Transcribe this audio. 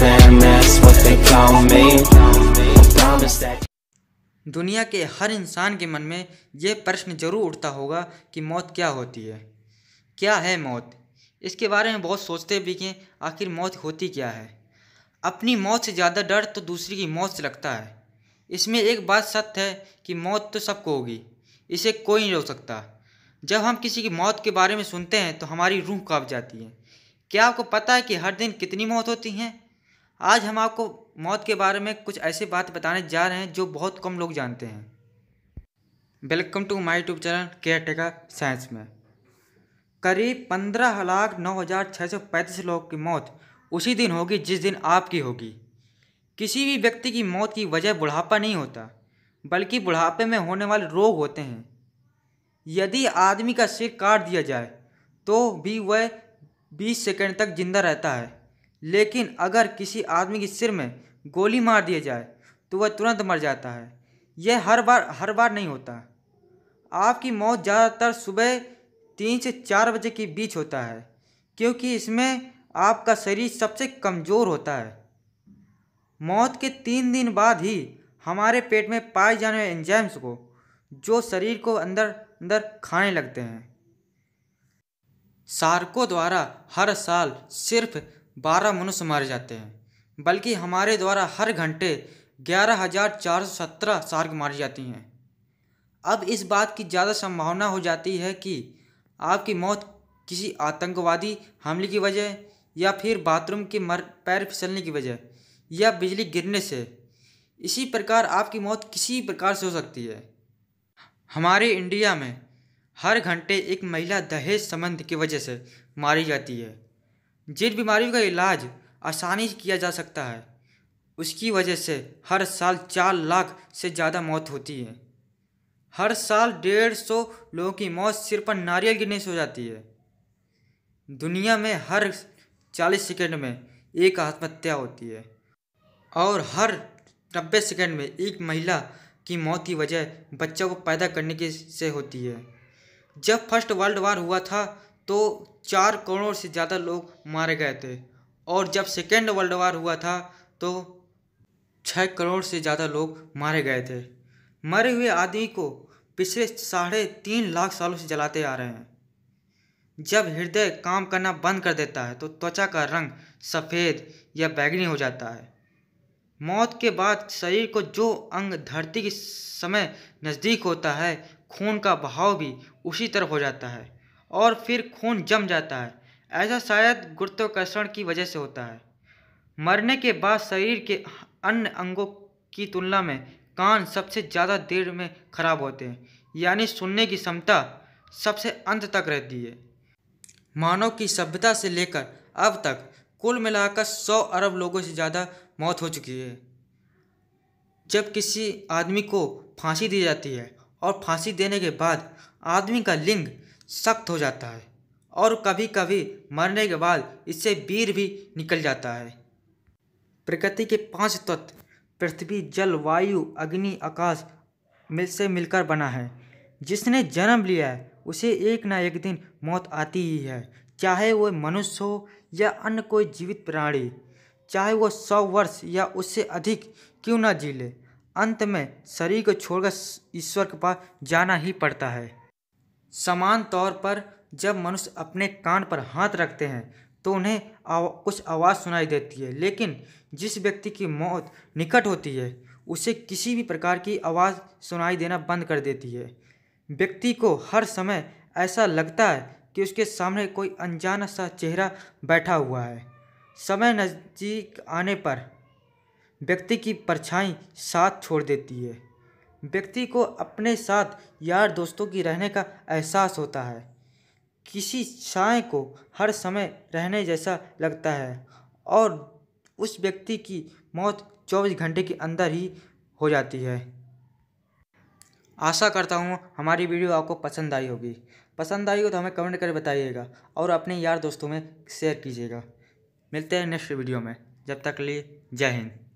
what they call me. दुनिया के हर इंसान के मन में ये प्रश्न जरूर उठता होगा कि मौत क्या होती है क्या है मौत इसके बारे में बहुत सोचते भी कि आखिर मौत होती क्या है अपनी मौत से ज़्यादा डर तो दूसरी की मौत से लगता है इसमें एक बात सत्य है कि मौत तो सबको होगी इसे कोई नहीं रोक सकता जब हम किसी की मौत के बारे में सुनते हैं तो हमारी रूह काँप जाती है क्या आपको पता है कि हर दिन कितनी मौत होती हैं आज हम आपको मौत के बारे में कुछ ऐसी बात बताने जा रहे हैं जो बहुत कम लोग जानते हैं welcome to my YouTube channel caretaker science में करीब पंद्रह लाख नौ हज़ार छः सौ पैंतीस लोगों की मौत उसी दिन होगी जिस दिन आपकी होगी किसी भी व्यक्ति की मौत की वजह बुढ़ापा नहीं होता बल्कि बुढ़ापे में होने वाले रोग होते हैं यदि आदमी का सिर काट दिया जाए तो भी वह 20 सेकंड तक जिंदा रहता है लेकिन अगर किसी आदमी के सिर में गोली मार दिया जाए तो वह तुरंत मर जाता है यह हर बार हर बार नहीं होता आपकी मौत ज़्यादातर सुबह तीन से चार बजे के बीच होता है क्योंकि इसमें आपका शरीर सबसे कमज़ोर होता है मौत के तीन दिन बाद ही हमारे पेट में पाए जाने वाले एंजाइम्स को जो शरीर को अंदर अंदर खाने लगते हैं सार्को द्वारा हर साल सिर्फ बारह मनुष्य मारे जाते हैं बल्कि हमारे द्वारा हर घंटे ग्यारह हजार चार सौ सत्रह सार्क मारी जाती हैं अब इस बात की ज़्यादा संभावना हो जाती है कि आपकी मौत किसी आतंकवादी हमले की वजह या फिर बाथरूम के मर पैर फिसलने की वजह या बिजली गिरने से इसी प्रकार आपकी मौत किसी प्रकार से हो सकती है हमारे इंडिया में हर घंटे एक महिला दहेज संबंध की वजह से मारी जाती है जिन बीमारियों का इलाज आसानी से किया जा सकता है उसकी वजह से हर साल चार लाख से ज़्यादा मौत होती है हर साल डेढ़ सौ लोगों की मौत सिर पर नारियल गिरने से हो जाती है दुनिया में हर चालीस सेकेंड में एक आत्महत्या होती है और हर नब्बे सेकेंड में एक महिला की मौत की वजह बच्चों को पैदा करने की से होती है जब फर्स्ट वर्ल्ड वार हुआ था तो चार करोड़ से ज़्यादा लोग मारे गए थे और जब सेकेंड वर्ल्ड वार हुआ था तो छः करोड़ से ज़्यादा लोग मारे गए थे मरे हुए आदमी को पिछले साढ़े तीन लाख सालों से जलाते आ रहे हैं जब हृदय काम करना बंद कर देता है तो त्वचा का रंग सफ़ेद या बैगनी हो जाता है मौत के बाद शरीर को जो अंग धरती के समय नज़दीक होता है खून का बहाव भी उसी तरफ हो जाता है और फिर खून जम जाता है ऐसा शायद गुरुत्वाकर्षण की वजह से होता है मरने के बाद शरीर के अन्य अंगों की तुलना में कान सबसे ज़्यादा देर में खराब होते हैं यानी सुनने की क्षमता सबसे अंत तक रहती है मानव की सभ्यता से लेकर अब तक कुल मिलाकर सौ अरब लोगों से ज़्यादा मौत हो चुकी है जब किसी आदमी को फांसी दी जाती है और फांसी देने के बाद आदमी का लिंग सख्त हो जाता है और कभी कभी मरने के बाद इससे वीर भी निकल जाता है प्रकृति के पांच तत्व पृथ्वी जल वायु अग्नि आकाश मिल से मिलकर बना है जिसने जन्म लिया है उसे एक ना एक दिन मौत आती ही है चाहे वह मनुष्य हो या अन्य कोई जीवित प्राणी चाहे वह सौ वर्ष या उससे अधिक क्यों ना जी ले अंत में शरीर को छोड़कर ईश्वर के पास जाना ही पड़ता है समान तौर पर जब मनुष्य अपने कान पर हाथ रखते हैं तो उन्हें आव, कुछ आवाज़ सुनाई देती है लेकिन जिस व्यक्ति की मौत निकट होती है उसे किसी भी प्रकार की आवाज़ सुनाई देना बंद कर देती है व्यक्ति को हर समय ऐसा लगता है कि उसके सामने कोई अनजान सा चेहरा बैठा हुआ है समय नज़दीक आने पर व्यक्ति की परछाई साथ छोड़ देती है व्यक्ति को अपने साथ यार दोस्तों की रहने का एहसास होता है किसी छाए को हर समय रहने जैसा लगता है और उस व्यक्ति की मौत 24 घंटे के अंदर ही हो जाती है आशा करता हूँ हमारी वीडियो आपको पसंद आई होगी पसंद आई हो तो हमें कमेंट कर बताइएगा और अपने यार दोस्तों में शेयर कीजिएगा मिलते हैं नेक्स्ट वीडियो में जब तक लिए जय हिंद